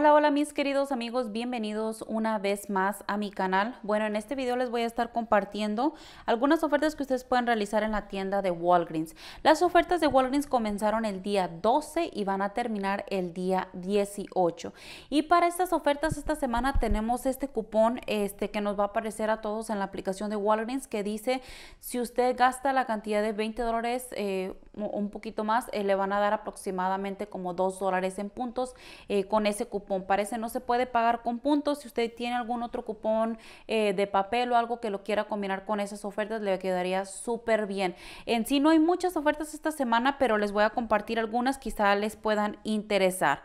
Hola, hola mis queridos amigos, bienvenidos una vez más a mi canal. Bueno, en este video les voy a estar compartiendo algunas ofertas que ustedes pueden realizar en la tienda de Walgreens. Las ofertas de Walgreens comenzaron el día 12 y van a terminar el día 18. Y para estas ofertas esta semana tenemos este cupón este, que nos va a aparecer a todos en la aplicación de Walgreens que dice si usted gasta la cantidad de 20 dólares eh, un poquito más, eh, le van a dar aproximadamente como 2 dólares en puntos eh, con ese cupón Parece no se puede pagar con puntos. Si usted tiene algún otro cupón eh, de papel o algo que lo quiera combinar con esas ofertas, le quedaría súper bien. En sí no hay muchas ofertas esta semana, pero les voy a compartir algunas, quizá les puedan interesar.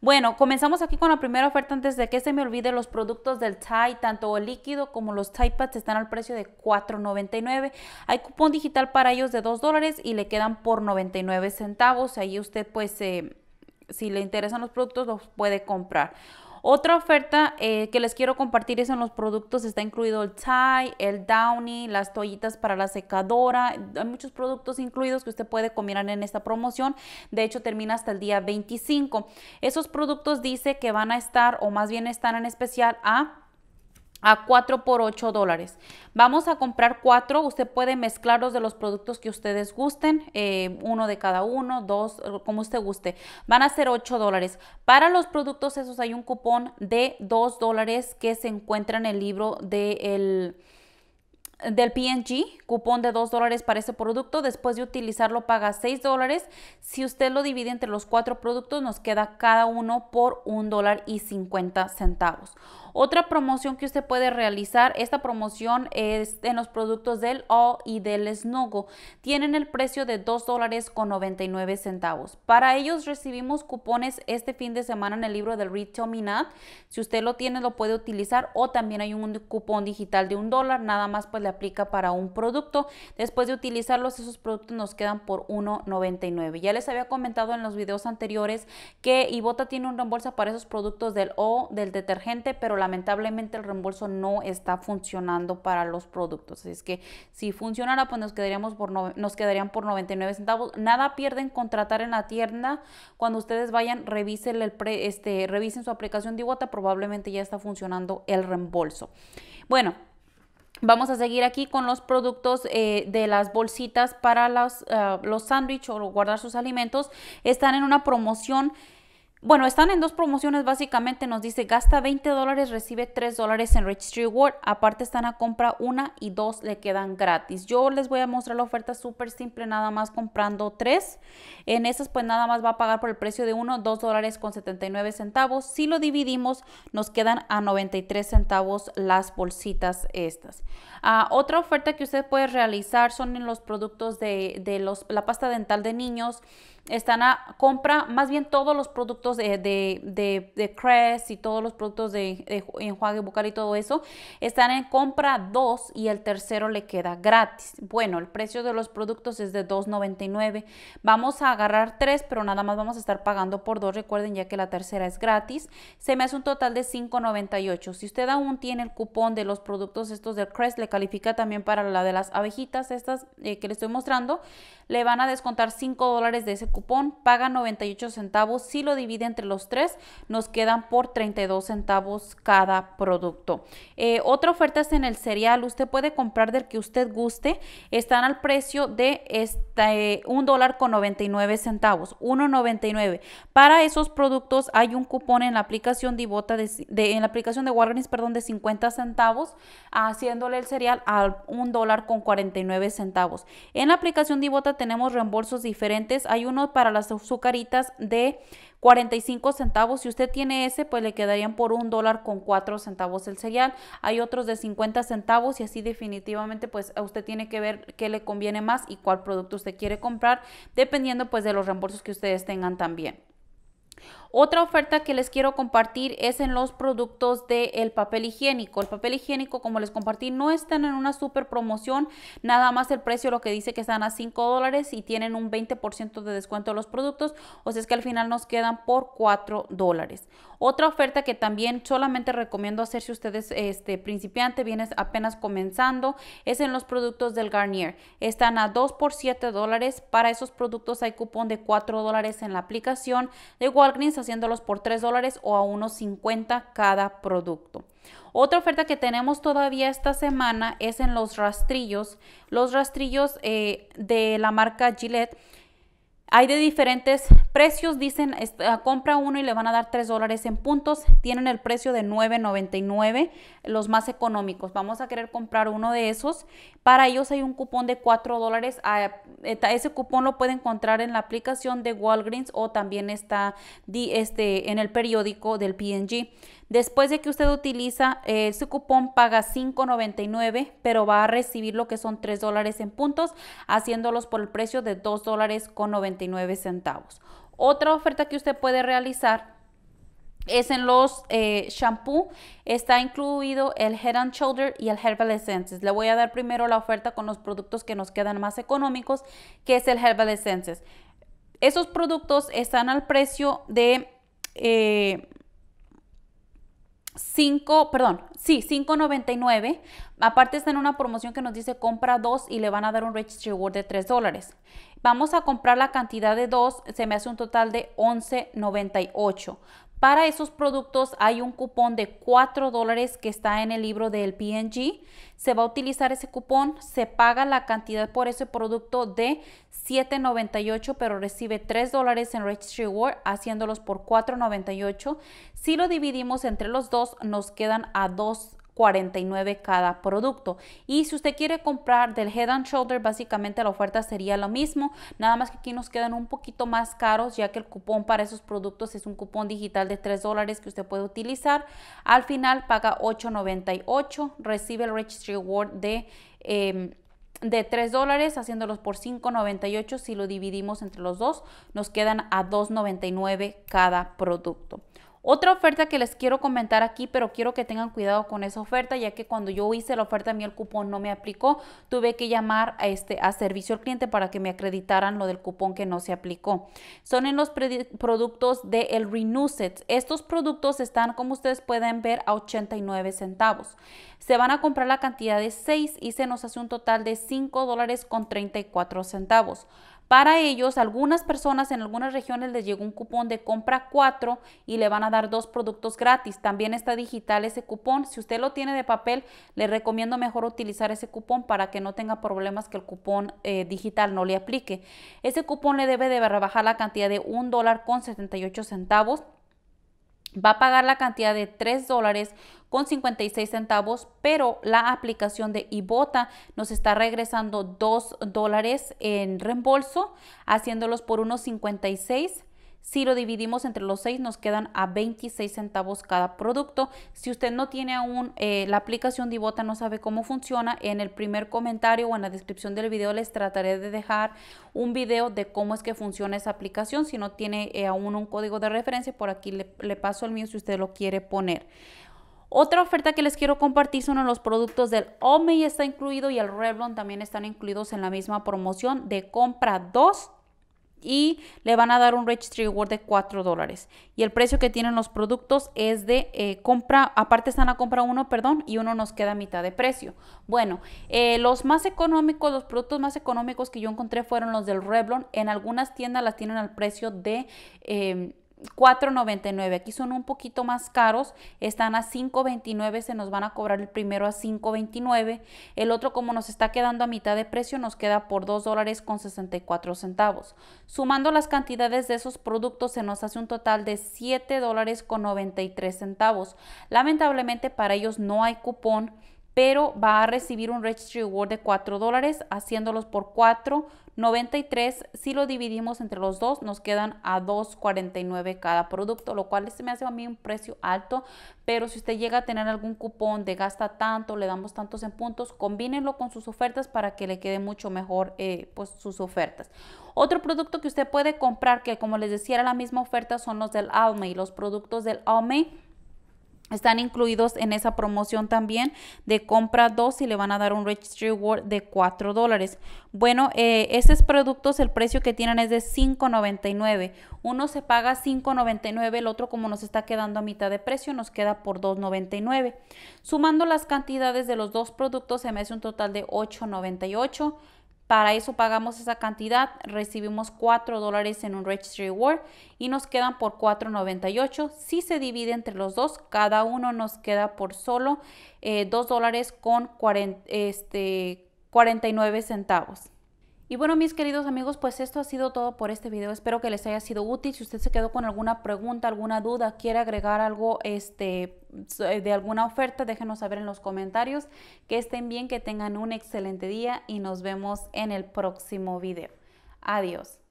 Bueno, comenzamos aquí con la primera oferta antes de que se me olvide los productos del Thai, tanto el líquido como los Thai Pads están al precio de $4.99. Hay cupón digital para ellos de $2 y le quedan por 99 centavos. Ahí usted pues... se. Eh, si le interesan los productos los puede comprar. Otra oferta eh, que les quiero compartir es en los productos está incluido el Thai, el downy, las toallitas para la secadora. Hay muchos productos incluidos que usted puede combinar en esta promoción. De hecho, termina hasta el día 25. Esos productos dice que van a estar o más bien están en especial a a 4 por 8 dólares. Vamos a comprar 4, usted puede mezclarlos de los productos que ustedes gusten, eh, uno de cada uno, dos, como usted guste. Van a ser 8 dólares. Para los productos esos hay un cupón de 2 dólares que se encuentra en el libro del... del PNG, cupón de 2 dólares para ese producto. Después de utilizarlo paga 6 dólares. Si usted lo divide entre los cuatro productos, nos queda cada uno por un dólar y 50 centavos. Otra promoción que usted puede realizar, esta promoción es en los productos del O y del Snogo. Tienen el precio de 2 dólares con 99 centavos. Para ellos recibimos cupones este fin de semana en el libro del Retail Minat. Si usted lo tiene, lo puede utilizar o también hay un cupón digital de un dólar. Nada más pues le aplica para un producto. Después de utilizarlos, esos productos nos quedan por 1.99. Ya les había comentado en los videos anteriores que Ibota tiene un reembolso para esos productos del O, del detergente, pero la lamentablemente el reembolso no está funcionando para los productos. Así es que si funcionara, pues nos, quedaríamos por no, nos quedarían por 99 centavos. Nada pierden contratar en la tienda. Cuando ustedes vayan, revisen, el este, revisen su aplicación de Iwata, probablemente ya está funcionando el reembolso. Bueno, Vamos a seguir aquí con los productos eh, de las bolsitas para ah, los, los sándwiches o guardar sus alimentos. Están en una promoción bueno, están en dos promociones básicamente. Nos dice gasta 20 dólares, recibe 3 dólares en Registry Ward. Aparte están a compra una y dos le quedan gratis. Yo les voy a mostrar la oferta súper simple, nada más comprando tres. En esas pues nada más va a pagar por el precio de uno, 2 dólares con 79 centavos. Si lo dividimos nos quedan a 93 centavos las bolsitas estas. Ah, otra oferta que usted puede realizar son en los productos de, los, la pasta dental de niños. Están a compra más bien todos los productos de, de, Crest y todos los productos de, enjuague bucal y todo eso están en compra 2 y el tercero le queda gratis. Bueno, el precio de los productos es de 2.99. Vamos a agarrar tres pero nada más vamos a estar pagando por dos, Recuerden ya que la tercera es gratis. Se me hace un total de 5.98. Si usted aún tiene el cupón de los productos estos de Crest, le califica también para la de las abejitas estas eh, que le estoy mostrando. Le van a descontar 5 dólares de ese cupón. Paga 98 centavos si lo divide entre los tres nos quedan por 32 centavos cada producto. Eh, otra oferta es en el cereal. Usted puede comprar del que usted guste. Están al precio de este, un dólar con 99 centavos, 1.99. Para esos productos hay un cupón en la aplicación de, de, en la aplicación de Walgreens, perdón, de 50 centavos, haciéndole el cereal a un dólar con 49 centavos. En la aplicación de tenemos reembolsos diferentes. Hay uno para las azucaritas de 40 cinco centavos. Si usted tiene ese, pues le quedarían por un dólar con cuatro centavos el cereal. Hay otros de 50 centavos y así definitivamente pues usted tiene que ver qué le conviene más y cuál producto usted quiere comprar, dependiendo pues de los reembolsos que ustedes tengan también. Otra oferta que les quiero compartir es en los productos del papel higiénico. El papel higiénico, como les compartí, no están en una super promoción. Nada más el precio, lo que dice que están a 5 dólares y tienen un 20% de descuento de los productos. O sea, es que al final nos quedan por 4 dólares. Otra oferta que también solamente recomiendo hacer si ustedes este principiante, vienes apenas comenzando, es en los productos del Garnier. Están a 2 por 7 dólares. Para esos productos hay cupón de 4 dólares en la aplicación de Walgreens haciéndolos por 3 dólares o a unos 50 cada producto. Otra oferta que tenemos todavía esta semana es en los rastrillos. Los rastrillos eh, de la marca Gillette hay de diferentes precios, dicen, ah, compra uno y le van a dar 3 dólares en puntos. Tienen el precio de 9.99, los más económicos. Vamos a querer comprar uno de esos. Para ellos hay un cupón de 4 dólares. Ah, ese cupón lo puede encontrar en la aplicación de Walgreens o también está este, en el periódico del PNG. Después de que usted utiliza eh, su cupón, paga 5.99, pero va a recibir lo que son 3 dólares en puntos, haciéndolos por el precio de 2 dólares con 99 centavos. Otra oferta que usted puede realizar es en los eh, shampoos Está incluido el Head and Shoulder y el Herbal Essences. Le voy a dar primero la oferta con los productos que nos quedan más económicos, que es el Herbal Essences. Esos productos están al precio de... 5, eh, perdón, sí, 5.99. Aparte está en una promoción que nos dice compra 2 y le van a dar un Rich de 3 dólares. Vamos a comprar la cantidad de dos, se me hace un total de 11.98. Para esos productos hay un cupón de 4 dólares que está en el libro del PNG. Se va a utilizar ese cupón, se paga la cantidad por ese producto de 7.98, pero recibe 3 dólares en Registry Word haciéndolos por 4.98. Si lo dividimos entre los dos, nos quedan a 2 49 cada producto. Y si usted quiere comprar del Head and Shoulder, básicamente la oferta sería lo mismo, nada más que aquí nos quedan un poquito más caros, ya que el cupón para esos productos es un cupón digital de 3 dólares que usted puede utilizar. Al final paga 8.98, recibe el Registry Award de... Em, de 3 dólares, haciéndolos por 5.98, si lo dividimos entre los dos, nos quedan a 2.99 cada producto. Otra oferta que les quiero comentar aquí, pero quiero que tengan cuidado con esa oferta, ya que cuando yo hice la oferta a mí el cupón no me aplicó, tuve que llamar a, este, a servicio al cliente para que me acreditaran lo del cupón que no se aplicó. Son en los productos de el Renew Estos productos están, como ustedes pueden ver, a 89 centavos. Se van a comprar la cantidad de 6 y se nos hace un total de $5.34. dólares con 34 centavos. Para ellos, algunas personas en algunas regiones les llegó un cupón de compra 4 y le van a dar dos productos gratis. También está digital ese cupón. Si usted lo tiene de papel, le recomiendo mejor utilizar ese cupón para que no tenga problemas que el cupón eh, digital no le aplique. Ese cupón le debe de rebajar la cantidad de un dólar con 78 centavos va a pagar la cantidad de 3 dólares con 56 centavos, pero la aplicación de Ibota nos está regresando 2 dólares en reembolso, haciéndolos por unos 56 si lo dividimos entre los seis, nos quedan a 26 centavos cada producto. Si usted no tiene aún eh, la aplicación Divota, no sabe cómo funciona, en el primer comentario o en la descripción del video les trataré de dejar un video de cómo es que funciona esa aplicación. Si no tiene eh, aún un código de referencia, por aquí le, paso el mío si usted lo quiere poner. Otra oferta que les quiero compartir son los productos del OME está incluido y el Revlon también están incluidos en la misma promoción de compra 2 y le van a dar un Registry Award de 4 dólares. Y el precio que tienen los productos es de eh, compra, aparte están a compra uno, perdón, y uno nos queda a mitad de precio. Bueno, eh, los más económicos, los productos más económicos que yo encontré fueron los del Revlon. En algunas tiendas las tienen al precio de... Em, 4.99. Aquí son un poquito más caros. Están a 5.29. Se nos van a cobrar el primero a 5.29. El otro, como nos está quedando a mitad de precio, nos queda por 2 dólares con 64 centavos. Sumando las cantidades de esos productos, se nos hace un total de 7 dólares con 93 centavos. Lamentablemente para ellos no hay cupón pero va a recibir un Registry Award de 4 dólares, haciéndolos por 4.93. Si lo dividimos entre los dos, nos quedan a 2.49 cada producto, lo cual se me hace a mí un precio alto, pero si usted llega a tener algún cupón de gasta tanto, le damos tantos en puntos, combínenlo con sus ofertas para que le quede mucho mejor eh, pues, sus ofertas. Otro producto que usted puede comprar, que como les decía era la misma oferta, son los del y los productos del Almay están incluidos en esa promoción también de compra 2 y le van a dar un registry reward de 4 dólares. Bueno, eh, estos productos el precio que tienen es de 5.99. Uno se paga 5.99, el otro como nos está quedando a mitad de precio nos queda por 2.99. Sumando las cantidades de los dos productos se me hace un total de 8.98 para eso pagamos esa cantidad, recibimos 4 dólares en un Registry Award y nos quedan por 4.98. Si se divide entre los dos, cada uno nos queda por solo eh, dos 2 dólares con este, 49 centavos. Y bueno, mis queridos amigos, pues esto ha sido todo por este video. Espero que les haya sido útil. Si usted se quedó con alguna pregunta, alguna duda, quiere agregar algo este, eh, de alguna oferta, déjenos saber en los comentarios. Que estén bien, que tengan un excelente día y nos vemos en el próximo video. Adiós.